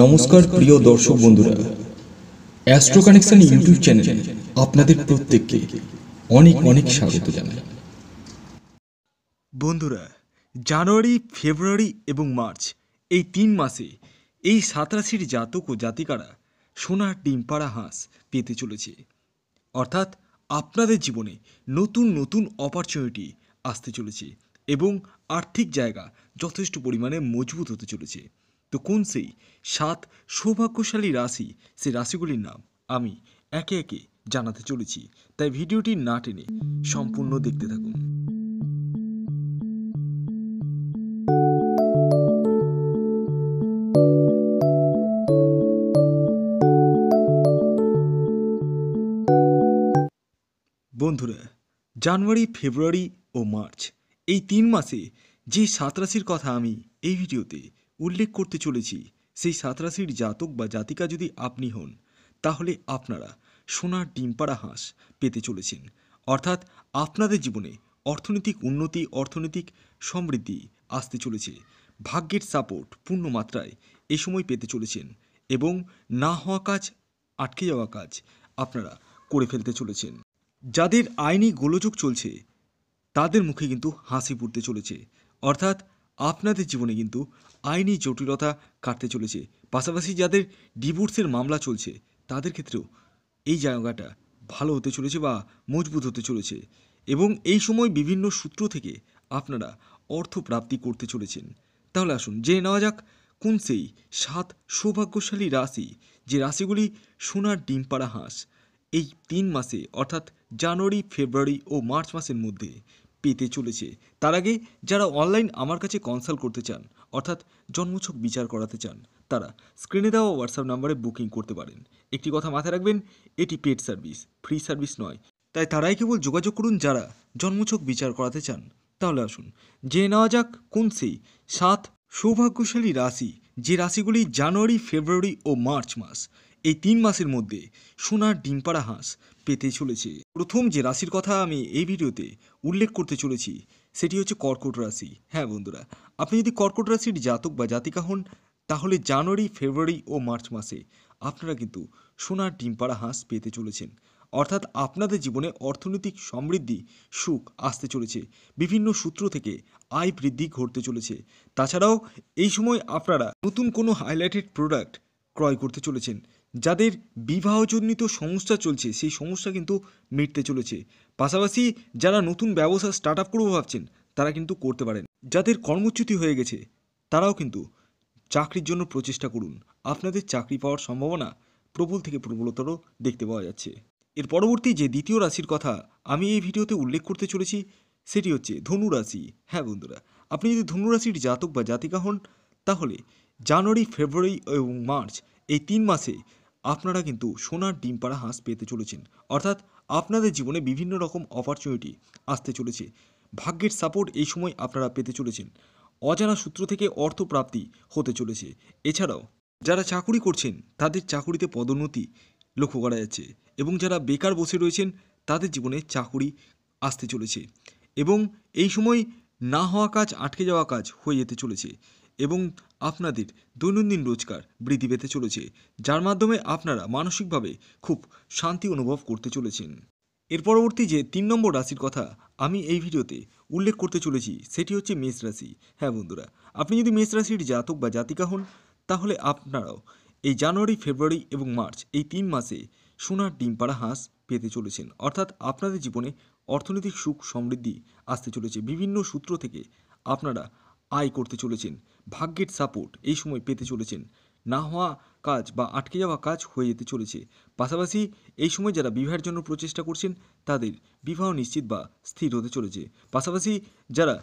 নমস্কার প্রিয় দর্শক বন্ধুরা অ্যাস্ট্রো কানেকশন ইউটিউব চ্যানেলে আপনাদের প্রত্যেককে অনেক অনেক স্বাগত জানাই বন্ধুরা জানুয়ারি ফেব্রুয়ারি এবং মার্চ এই তিন মাসে এই সাতরাশির জাতক ও জাতিকারা সোনার ডিমপাড়া হাঁস পেতে চলেছে অর্থাৎ আপনাদের জীবনে নতুন নতুন অপরচুনিটি আসতে চলেছে এবং আর্থিক জায়গা যথেষ্ট পরিমাণে মজবুত হতে চলেছে তো কোন সেই সাত সৌভাগ্যশালী রাশি সেই রাশিগুলির নাম আমি একে একে জানাতে চলেছি তাই ভিডিওটি না টেনে সম্পূর্ণ দেখতে থাকুন বন্ধুরা জানুয়ারি ফেব্রুয়ারি ও মার্চ এই তিন মাসে যে সাত রাশির কথা আমি এই ভিডিওতে উল্লেখ করতে চলেছি সেই সাঁতরাশির জাতক বা জাতিকা যদি আপনি হন তাহলে আপনারা সোনার ডিমপাড়া হাঁস পেতে চলেছেন অর্থাৎ আপনাদের জীবনে অর্থনৈতিক উন্নতি অর্থনৈতিক সমৃদ্ধি আসতে চলেছে ভাগ্যের সাপোর্ট পূর্ণ মাত্রায় এ সময় পেতে চলেছেন এবং না হওয়া কাজ আটকে যাওয়া কাজ আপনারা করে ফেলতে চলেছেন যাদের আইনি গোলযোগ চলছে তাদের মুখে কিন্তু হাসি ফুটতে চলেছে অর্থাৎ আপনাদের জীবনে কিন্তু আইনি জটিলতা কাটতে চলেছে পাশাপাশি যাদের ডিভোর্সের মামলা চলছে তাদের ক্ষেত্রেও এই জায়গাটা ভালো হতে চলেছে বা মজবুত হতে চলেছে এবং এই সময় বিভিন্ন সূত্র থেকে আপনারা অর্থ প্রাপ্তি করতে চলেছেন তাহলে আসুন জেনে নেওয়া যাক কোন সেই সাত সৌভাগ্যশালী রাশি যে রাশিগুলি সোনার ডিম পাড়া হাঁস এই তিন মাসে অর্থাৎ জানুয়ারি ফেব্রুয়ারি ও মার্চ মাসের মধ্যে পেতে চলেছে তার আগে যারা অনলাইন আমার কাছে কনসাল্ট করতে চান অর্থাৎ জন্মছক বিচার করাতে চান তারা স্ক্রিনে দেওয়া হোয়াটসঅ্যাপ নাম্বারে বুকিং করতে পারেন একটি কথা মাথায় রাখবেন এটি পেড সার্ভিস ফ্রি সার্ভিস নয় তাই তারাই কেবল যোগাযোগ করুন যারা জন্মছক বিচার করাতে চান তাহলে আসুন জেনে নেওয়া যাক কোন সেই সাত সৌভাগ্যশালী রাশি যে রাশিগুলি জানুয়ারি ফেব্রুয়ারি ও মার্চ মাস এই তিন মাসের মধ্যে সোনার ডিম পাড়া হাঁস পেতে চলেছে প্রথম যে রাশির কথা আমি এই ভিডিওতে উল্লেখ করতে চলেছি সেটি হচ্ছে কর্কট রাশি হ্যাঁ বন্ধুরা আপনি যদি কর্কট রাশির জাতক বা জাতিকা হন তাহলে জানুয়ারি ফেব্রুয়ারি ও মার্চ মাসে আপনারা কিন্তু সোনার ডিম পাড়া হাঁস পেতে চলেছেন অর্থাৎ আপনাদের জীবনে অর্থনৈতিক সমৃদ্ধি সুখ আসতে চলেছে বিভিন্ন সূত্র থেকে আয় বৃদ্ধি ঘটতে চলেছে তাছাড়াও এই সময় আপনারা নতুন কোনো হাইলাইটেড প্রোডাক্ট ক্রয় করতে চলেছেন যাদের বিবাহজনিত সমস্যা চলছে সেই সমস্যা কিন্তু মিটতে চলেছে পাশাপাশি যারা নতুন ব্যবসা স্টার্ট আপ করবো ভাবছেন তারা কিন্তু করতে পারেন যাদের কর্মচ্যুতি হয়ে গেছে তারাও কিন্তু চাকরির জন্য প্রচেষ্টা করুন আপনাদের চাকরি পাওয়ার সম্ভাবনা প্রবল থেকে প্রবলতর দেখতে পাওয়া যাচ্ছে এর পরবর্তী যে দ্বিতীয় রাশির কথা আমি এই ভিডিওতে উল্লেখ করতে চলেছি সেটি হচ্ছে ধনু রাশি হ্যাঁ বন্ধুরা আপনি যদি ধনু রাশির জাতক বা জাতিকা হন তাহলে জানুয়ারি ফেব্রুয়ারি এবং মার্চ এই তিন মাসে আপনারা কিন্তু সোনার ডিম পাড়া হাঁস পেতে চলেছেন অর্থাৎ আপনাদের জীবনে বিভিন্ন রকম অপরচুনিটি আসতে চলেছে ভাগ্যের সাপোর্ট এই সময় আপনারা পেতে চলেছেন অজানা সূত্র থেকে অর্থপ্রাপ্তি হতে চলেছে এছাড়াও যারা চাকুরি করছেন তাদের চাকুরিতে পদোন্নতি লক্ষ্য করা যাচ্ছে এবং যারা বেকার বসে রয়েছেন তাদের জীবনে চাকুরি আসতে চলেছে এবং এই সময় না হওয়া কাজ আটকে যাওয়া কাজ হয়ে যেতে চলেছে এবং আপনাদের দৈনন্দিন রোজগার বৃদ্ধি পেতে চলেছে যার মাধ্যমে আপনারা মানসিকভাবে খুব শান্তি অনুভব করতে চলেছেন এর পরবর্তী যে তিন নম্বর রাশির কথা আমি এই ভিডিওতে উল্লেখ করতে চলেছি সেটি হচ্ছে মেষ রাশি হ্যাঁ বন্ধুরা আপনি যদি মেষ রাশির জাতক বা জাতিকা হন তাহলে আপনারাও এই জানুয়ারি ফেব্রুয়ারি এবং মার্চ এই তিন মাসে সোনার ডিম পাড়া হাঁস পেতে চলেছেন অর্থাৎ আপনাদের জীবনে অর্থনৈতিক সুখ সমৃদ্ধি আসতে চলেছে বিভিন্ন সূত্র থেকে আপনারা আয় করতে চলেছেন ভাগ্যের সাপোর্ট এই সময় পেতে চলেছেন না হওয়া কাজ বা আটকে যাওয়া কাজ হয়ে যেতে চলেছে পাশাপাশি এই সময় যারা বিবাহের জন্য প্রচেষ্টা করছেন তাদের বিবাহ নিশ্চিত বা স্থির হতে চলেছে পাশাপাশি যারা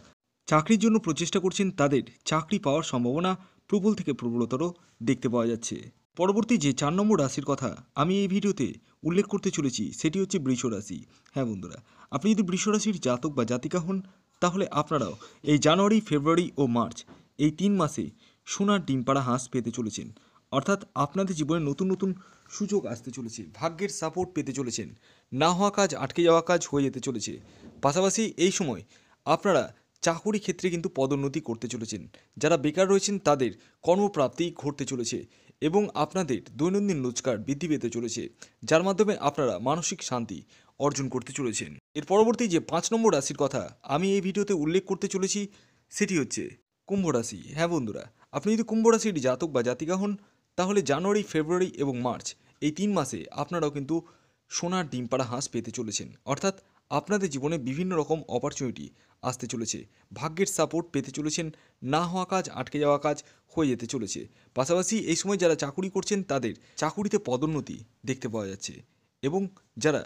চাকরির জন্য প্রচেষ্টা করছেন তাদের চাকরি পাওয়ার সম্ভাবনা প্রবল থেকে প্রবলতর দেখতে পাওয়া যাচ্ছে পরবর্তী যে চার নম্বর রাশির কথা আমি এই ভিডিওতে উল্লেখ করতে চলেছি সেটি হচ্ছে বৃষ রাশি হ্যাঁ বন্ধুরা আপনি যদি বৃষরাশির রাশির জাতক বা জাতিকা হন তাহলে আপনারাও এই জানুয়ারি ফেব্রুয়ারি ও মার্চ এই তিন মাসে সোনার ডিম পাড়া হাঁস পেতে চলেছেন অর্থাৎ আপনাদের জীবনে নতুন নতুন সুযোগ আসতে চলেছে ভাগ্যের সাপোর্ট পেতে চলেছেন না হওয়া কাজ আটকে যাওয়া কাজ হয়ে যেতে চলেছে পাশাপাশি এই সময় আপনারা চাকুরি ক্ষেত্রে কিন্তু পদোন্নতি করতে চলেছেন যারা বেকার রয়েছেন তাদের কর্মপ্রাপ্তি ঘটতে চলেছে এবং আপনাদের দৈনন্দিন রোজগার বৃদ্ধি পেতে চলেছে যার মাধ্যমে আপনারা মানসিক শান্তি অর্জন করতে চলেছেন এর পরবর্তী যে পাঁচ নম্বর রাশির কথা আমি এই ভিডিওতে উল্লেখ করতে চলেছি সেটি হচ্ছে কুম্ভ রাশি হ্যাঁ বন্ধুরা আপনি যদি কুম্ভ রাশির জাতক বা জাতিকা হন তাহলে জানুয়ারি ফেব্রুয়ারি এবং মার্চ এই তিন মাসে আপনারাও কিন্তু সোনার ডিম পাড়া হাঁস পেতে চলেছেন অর্থাৎ আপনাদের জীবনে বিভিন্ন রকম অপরচুনিটি আসতে চলেছে ভাগ্যের সাপোর্ট পেতে চলেছেন না হওয়া কাজ আটকে যাওয়া কাজ হয়ে যেতে চলেছে পাশাপাশি এই সময় যারা চাকুরি করছেন তাদের চাকুরিতে পদোন্নতি দেখতে পাওয়া যাচ্ছে এবং যারা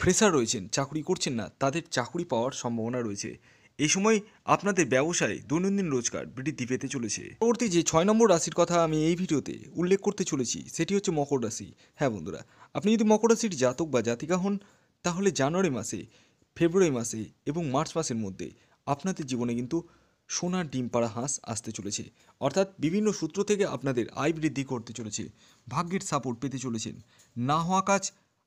ফ্রেশার রয়েছেন চাকুরি করছেন না তাদের চাকুরি পাওয়ার সম্ভাবনা রয়েছে এই সময় আপনাদের ব্যবসায় দৈনন্দিন রোজগার বৃদ্ধি পেতে চলেছে পরবর্তী যে ছয় নম্বর রাশির কথা আমি এই ভিডিওতে উল্লেখ করতে চলেছি সেটি হচ্ছে মকর রাশি হ্যাঁ বন্ধুরা আপনি যদি মকর রাশির জাতক বা জাতিকা হন তাহলে জানুয়ারি মাসে ফেব্রুয়ারি মাসে এবং মার্চ মাসের মধ্যে আপনাদের জীবনে কিন্তু সোনার ডিম পাড়া হাঁস আসতে চলেছে অর্থাৎ বিভিন্ন সূত্র থেকে আপনাদের আয় বৃদ্ধি করতে চলেছে ভাগ্যের সাপোর্ট পেতে চলেছেন না হওয়া কাজ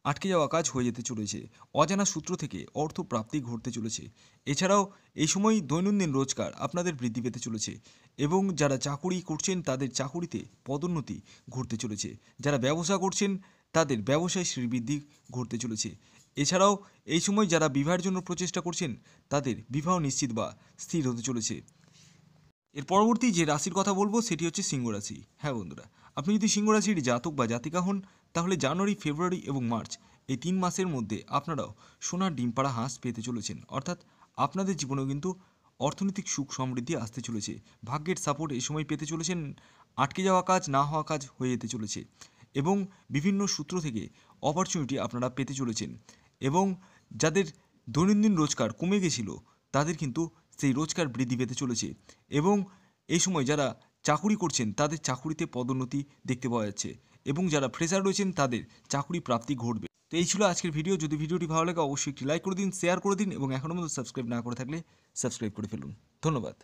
আটকে যাওয়া কাজ হয়ে যেতে চলেছে অজানা সূত্র থেকে অর্থ প্রাপ্তি ঘটতে চলেছে এছাড়াও এই সময় দৈনন্দিন রোজগার আপনাদের বৃদ্ধি পেতে চলেছে এবং যারা চাকুরি করছেন তাদের চাকুরিতে পদোন্নতি ঘটতে চলেছে যারা ব্যবসা করছেন তাদের ব্যবসায় শ্রীবৃদ্ধি ঘটতে চলেছে এছাড়াও এই সময় যারা বিবাহের জন্য প্রচেষ্টা করছেন তাদের বিবাহ নিশ্চিত বা স্থির হতে চলেছে এর পরবর্তী যে রাশির কথা বলবো সেটি হচ্ছে সিংহ রাশি হ্যাঁ বন্ধুরা আপনি যদি সিংহ রাশির জাতক বা জাতিকা হন তাহলে জানুয়ারি ফেব্রুয়ারি এবং মার্চ এই তিন মাসের মধ্যে আপনারাও সোনার ডিম পাড়া হাঁস পেতে চলেছেন অর্থাৎ আপনাদের জীবনেও কিন্তু অর্থনৈতিক সুখ সমৃদ্ধি আসতে চলেছে ভাগ্যের সাপোর্ট এই সময় পেতে চলেছেন আটকে যাওয়া কাজ না হওয়া কাজ হয়ে যেতে চলেছে এবং বিভিন্ন সূত্র থেকে অপরচুনিটি আপনারা পেতে চলেছেন এবং যাদের দৈনন্দিন রোজগার কমে গেছিলো তাদের কিন্তু সেই রোজগার বৃদ্ধি পেতে চলেছে এবং এই সময় যারা চাকুরি করছেন তাদের চাকুরিতে পদোন্নতি দেখতে পাওয়া যাচ্ছে এবং যারা ফ্রেশার রয়েছেন তাদের চাকুরি প্রাপ্তি ঘটবে তো এই ছিল আজকের ভিডিও যদি ভিডিওটি ভালো লাগে অবশ্যই একটি লাইক করে দিন শেয়ার করে দিন এবং এখনও মতো সাবস্ক্রাইব না করে থাকলে সাবস্ক্রাইব করে ফেলুন ধন্যবাদ